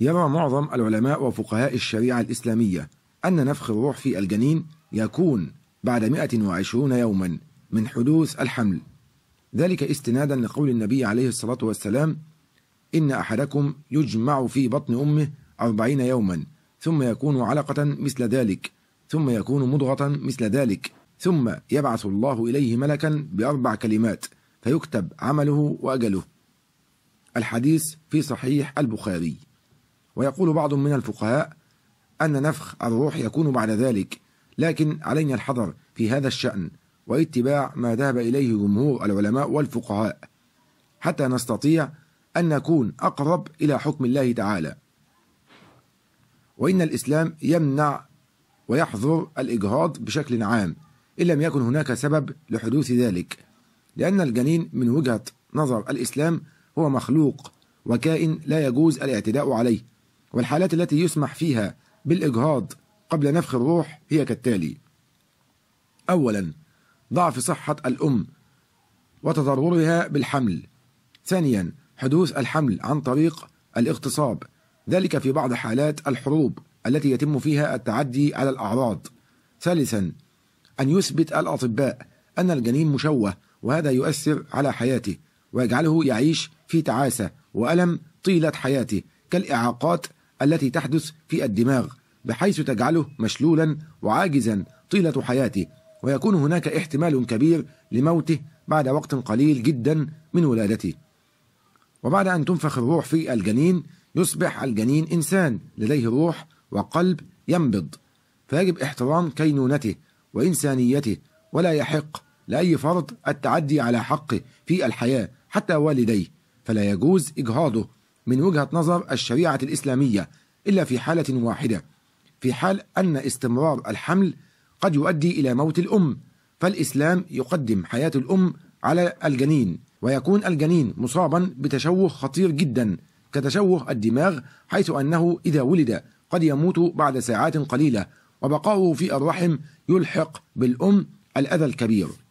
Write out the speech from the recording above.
يرى معظم العلماء وفقهاء الشريعة الإسلامية أن نفخ الروح في الجنين يكون بعد 120 يوما من حدوث الحمل ذلك استنادا لقول النبي عليه الصلاة والسلام إن أحدكم يجمع في بطن أمه أربعين يوما ثم يكون علقة مثل ذلك ثم يكون مضغة مثل ذلك ثم يبعث الله إليه ملكا بأربع كلمات فيكتب عمله وأجله الحديث في صحيح البخاري ويقول بعض من الفقهاء أن نفخ الروح يكون بعد ذلك لكن علينا الحذر في هذا الشأن واتباع ما ذهب إليه جمهور العلماء والفقهاء حتى نستطيع أن نكون أقرب إلى حكم الله تعالى وإن الإسلام يمنع ويحظر الإجهاض بشكل عام إن لم يكن هناك سبب لحدوث ذلك لأن الجنين من وجهة نظر الإسلام هو مخلوق وكائن لا يجوز الاعتداء عليه والحالات التي يسمح فيها بالإجهاض قبل نفخ الروح هي كالتالي أولا ضعف صحة الأم وتضررها بالحمل ثانيا حدوث الحمل عن طريق الاغتصاب ذلك في بعض حالات الحروب التي يتم فيها التعدي على الأعراض ثالثا أن يثبت الأطباء أن الجنين مشوه وهذا يؤثر على حياته ويجعله يعيش في تعاسة وألم طيلة حياته كالإعاقات التي تحدث في الدماغ بحيث تجعله مشلولا وعاجزا طيلة حياته ويكون هناك احتمال كبير لموته بعد وقت قليل جدا من ولادته وبعد أن تنفخ الروح في الجنين يصبح الجنين إنسان لديه روح وقلب ينبض فيجب احترام كينونته وإنسانيته ولا يحق لأي فرد التعدي على حقه في الحياة حتى والديه فلا يجوز إجهاضه من وجهة نظر الشريعة الإسلامية إلا في حالة واحدة في حال أن استمرار الحمل قد يؤدي إلى موت الأم فالإسلام يقدم حياة الأم على الجنين ويكون الجنين مصابا بتشوه خطير جدا كتشوه الدماغ حيث أنه إذا ولد قد يموت بعد ساعات قليلة وبقاؤه في الرحم يلحق بالأم الأذى الكبير